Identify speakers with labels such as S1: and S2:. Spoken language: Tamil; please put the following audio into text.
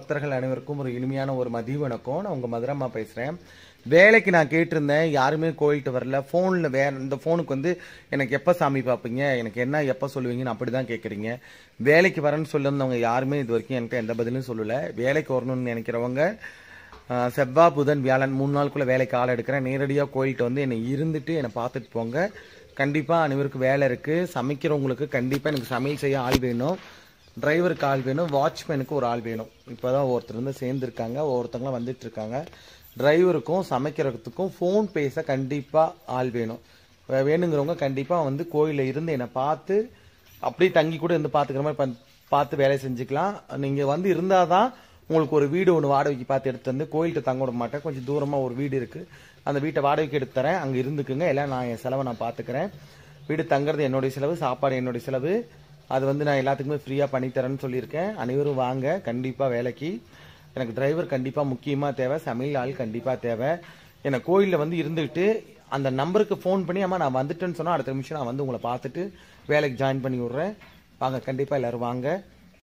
S1: பக்தர்கள் அனைவருக்கும் ஒரு இனிமையான ஒரு மதிய வணக்கம் நான் உங்கள் மதுரம்மா பேசுகிறேன் வேலைக்கு நான் கேட்டிருந்தேன் யாருமே கோயில்கிட்ட வரல ஃபோனில் வேற இந்த ஃபோனுக்கு வந்து எனக்கு எப்போ சாமி பார்ப்பீங்க எனக்கு என்ன எப்போ சொல்லுவீங்கன்னு அப்படி தான் கேட்குறீங்க வேலைக்கு வரேன்னு சொல்லியிருந்தவங்க யாருமே இது வரைக்கும் எனக்கு எந்த பதிலும் சொல்லலை வேலைக்கு வரணும்னு நினைக்கிறவங்க செவ்வா புதன் வியாழன் மூணு நாளுக்குள்ளே வேலைக்கு ஆள் எடுக்கிறேன் நேரடியாக கோயில்கிட்ட வந்து என்னை இருந்துட்டு என்னை பார்த்துட்டு போங்க கண்டிப்பாக அனைவருக்கும் வேலை இருக்குது சமைக்கிறவங்களுக்கு கண்டிப்பாக எனக்கு சமையல் செய்ய ஆள் வேணும் டிரைவருக்கு ஆள் வேணும் வாட்ச்மேனுக்கு ஒரு ஆள் வேணும் இப்போ தான் ஒருத்தர் வந்து சேர்ந்துருக்காங்க ஒவ்வொருத்தங்களும் வந்துட்டு இருக்காங்க டிரைவருக்கும் சமைக்கிறதுக்கும் ஃபோன் பேச கண்டிப்பாக ஆள் வேணும் வேணுங்கிறவங்க கண்டிப்பாக வந்து கோயிலில் இருந்து என்னை பார்த்து அப்படியே தங்கி கூட இருந்து பார்த்துக்கிற மாதிரி பார்த்து வேலை செஞ்சுக்கலாம் நீங்கள் வந்து இருந்தால் தான் உங்களுக்கு ஒரு வீடு ஒன்று வாடகைக்கு பார்த்து எடுத்து வந்து கோயில்கிட்ட தங்க விட மாட்டேன் கொஞ்சம் தூரமாக ஒரு வீடு இருக்குது அந்த வீட்டை வாடகைக்கு எடுத்து தரேன் அங்கே இருந்துக்குங்க எல்லாம் நான் என் செலவை நான் பார்த்துக்கிறேன் வீடு தங்குறது என்னுடைய செலவு சாப்பாடு என்னுடைய செலவு அது வந்து நான் எல்லாத்துக்குமே ஃப்ரீயாக பண்ணித்தரேன்னு சொல்லியிருக்கேன் அனைவரும் வாங்க கண்டிப்பாக வேலைக்கு எனக்கு டிரைவர் கண்டிப்பாக முக்கியமாக தேவை சமையல் ஆள் கண்டிப்பாக தேவை என்னை கோயிலில் வந்து இருந்துக்கிட்டு அந்த நம்பருக்கு ஃபோன் பண்ணி அம்மா நான் வந்துட்டேன்னு சொன்னால் அடுத்த நிமிஷம் நான் வந்து உங்களை பார்த்துட்டு வேலைக்கு ஜாயின் பண்ணி விட்றேன் வாங்க கண்டிப்பாக எல்லோரும் வாங்க